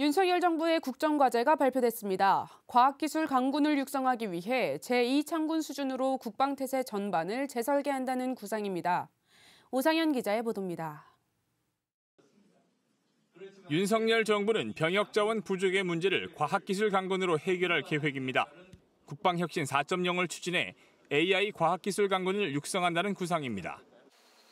윤석열 정부의 국정과제가 발표됐습니다. 과학기술 강군을 육성하기 위해 제2창군 수준으로 국방태세 전반을 재설계한다는 구상입니다. 오상현 기자의 보도입니다. 윤석열 정부는 병역자원 부족의 문제를 과학기술 강군으로 해결할 계획입니다. 국방혁신 4.0을 추진해 AI 과학기술 강군을 육성한다는 구상입니다.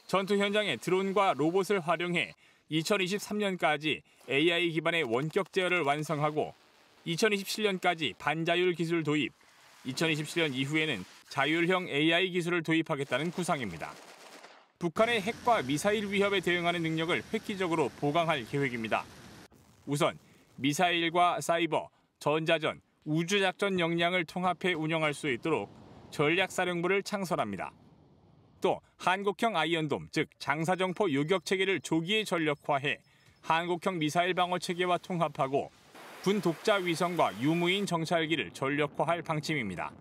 전투 현장에 드론과 로봇을 활용해 2023년까지 AI 기반의 원격 제어를 완성하고 2027년까지 반자율 기술 도입, 2027년 이후에는 자율형 AI 기술을 도입하겠다는 구상입니다. 북한의 핵과 미사일 위협에 대응하는 능력을 획기적으로 보강할 계획입니다. 우선 미사일과 사이버, 전자전, 우주작전 역량을 통합해 운영할 수 있도록 전략사령부를 창설합니다. 또 한국형 아이언돔 즉 장사정포 요격 체계를 조기에 전력화해 한국형 미사일 방어 체계와 통합하고 군 독자 위성과 유무인 정찰기를 전력화할 방침입니다.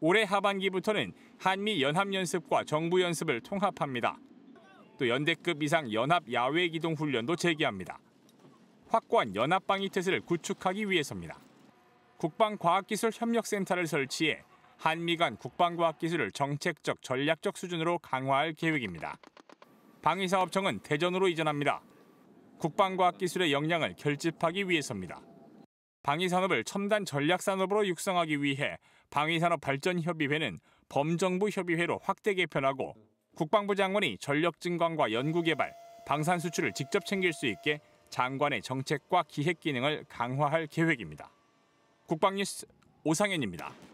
올해 하반기부터는 한미 연합연습과 정부 연습을 통합합니다. 또 연대급 이상 연합 야외 기동 훈련도 재개합니다 확고한 연합 방위 태세를 구축하기 위해서입니다. 국방과학기술협력센터를 설치해 한미 간 국방과학 기술을 정책적, 전략적 수준으로 강화할 계획입니다. 방위사업청은 대전으로 이전합니다. 국방과학 기술의 역량을 결집하기 위해서입니다. 방위산업을 첨단 전략산업으로 육성하기 위해 방위산업발전협의회는 범정부협의회로 확대 개편하고 국방부 장관이 전력 증강과 연구개발, 방산 수출을 직접 챙길 수 있게 장관의 정책과 기획 기능을 강화할 계획입니다. 국방뉴스 오상현입니다.